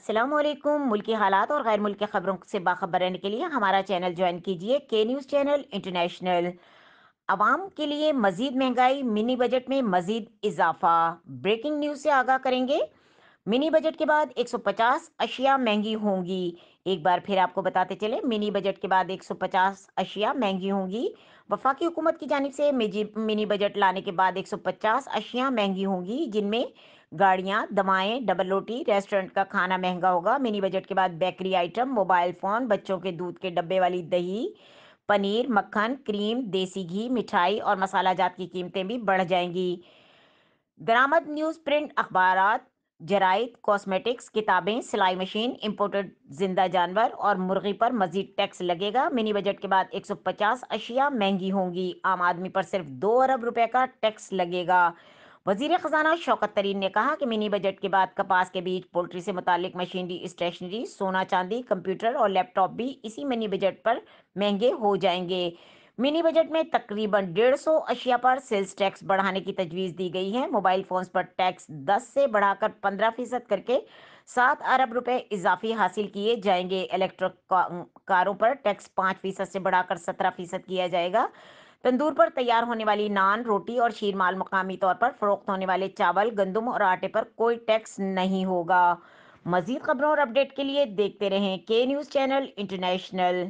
السلام علیکم ملکی حالات اور غیر ملکی خبروں سے باخبر رہنے کے لیے ہمارا چینل جوائن کیجیے کے نیوز چینل انٹرنیشنل عوام کے لیے مزید مہنگائی منی بجٹ میں مزید اضافہ بریکنگ نیوز سے آگاہ کریں گے منی بجٹ کے بعد ایک سو پچاس اشیاء مہنگی ہوں گی ایک بار پھر آپ کو بتاتے چلے منی بجٹ ایک سو پچاس اشیاء مہنگی ہوں گی وفاقی حکومت کی جانب سے منی بجٹ لانے کے بعد اشیاء مہنگی ہوں گی جن میں گاڑیاں دوائیں ڈبل روٹی ریسٹورنٹ کا کھانا مہنگا ہوگا منی بجٹ کے بعد بیکری آئٹم موبائل فون بچوں کے دودھ کے ڈبے والی دہی پنیر مکھن کریم دیسی گھی مٹھائی اور مسالہ جات کی قیمتیں بھی بڑھ جائیں گی درامد نیوز پرنٹ اخبارات جرائد اور مرغی پر مزید ٹیکس لگے گا منی بجٹ کے بعد ایک سو پچاس اشیاء مہنگی ہوں گی عام آدمی پر صرف دو ارب روپے کا ٹیکس لگے گا وزیر خزانہ شوکت ترین نے کہا کہ منی بجٹ کے بعد کپاس کے بیچ پولٹری سے متعلق مشینری اسٹیشنری سونا چاندی کمپیوٹر اور لیپ ٹاپ بھی اسی منی بجٹ پر مہنگے ہو جائیں گے منی بجٹ میں تقریباً ڈیڑھ سو اشیاء پر سیلز ٹیکس بڑھانے کی تجویز دی گئی ہے موبائل فونز پر ٹیکس دس سے بڑھا کر پندرہ فیصد کر کے سات ارب روپے اضافی حاصل کیے جائیں گے الیکٹرک کاروں پر ٹیکس پانچ فیصد سے بڑھا کر سترہ فیصد کیا جائے گا تندور پر تیار ہونے والی نان روٹی اور شیر مال مقامی طور پر فروخت ہونے والے چاول گندم اور آٹے پر کوئی ٹیکس نہیں ہوگا مزید خبروں اور اپڈیٹ کے لیے دیکھتے رہیں کے نیوز چینل انٹرنیشنل